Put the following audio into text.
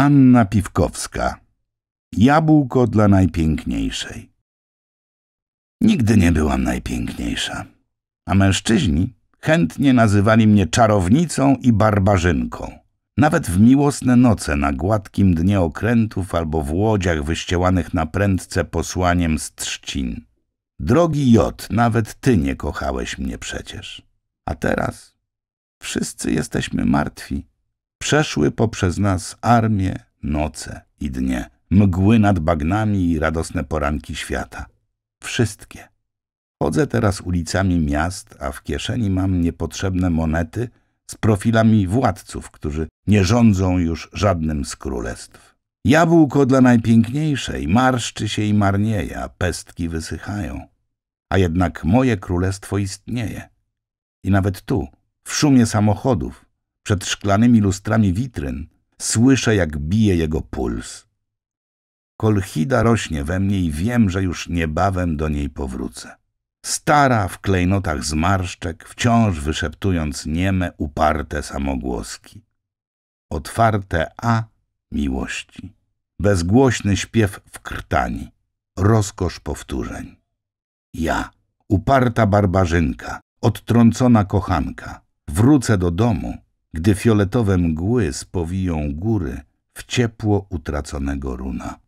Anna Piwkowska Jabłko dla najpiękniejszej Nigdy nie byłam najpiękniejsza, a mężczyźni chętnie nazywali mnie czarownicą i barbarzynką. Nawet w miłosne noce na gładkim dnie okrętów albo w łodziach wyściełanych na prędce posłaniem z trzcin. Drogi Jot, nawet ty nie kochałeś mnie przecież. A teraz wszyscy jesteśmy martwi przeszły poprzez nas armie, noce i dnie, mgły nad bagnami i radosne poranki świata. Wszystkie. Chodzę teraz ulicami miast, a w kieszeni mam niepotrzebne monety z profilami władców, którzy nie rządzą już żadnym z królestw. Jabłko dla najpiękniejszej marszczy się i marnieje, a pestki wysychają. A jednak moje królestwo istnieje. I nawet tu, w szumie samochodów, przed szklanymi lustrami witryn, słyszę, jak bije jego puls. Kolchida rośnie we mnie i wiem, że już niebawem do niej powrócę. Stara w klejnotach zmarszczek, wciąż wyszeptując nieme, uparte samogłoski. Otwarte A miłości. Bezgłośny śpiew w krtani. Rozkosz powtórzeń. Ja, uparta barbarzynka, odtrącona kochanka, wrócę do domu gdy fioletowe mgły spowiją góry w ciepło utraconego runa.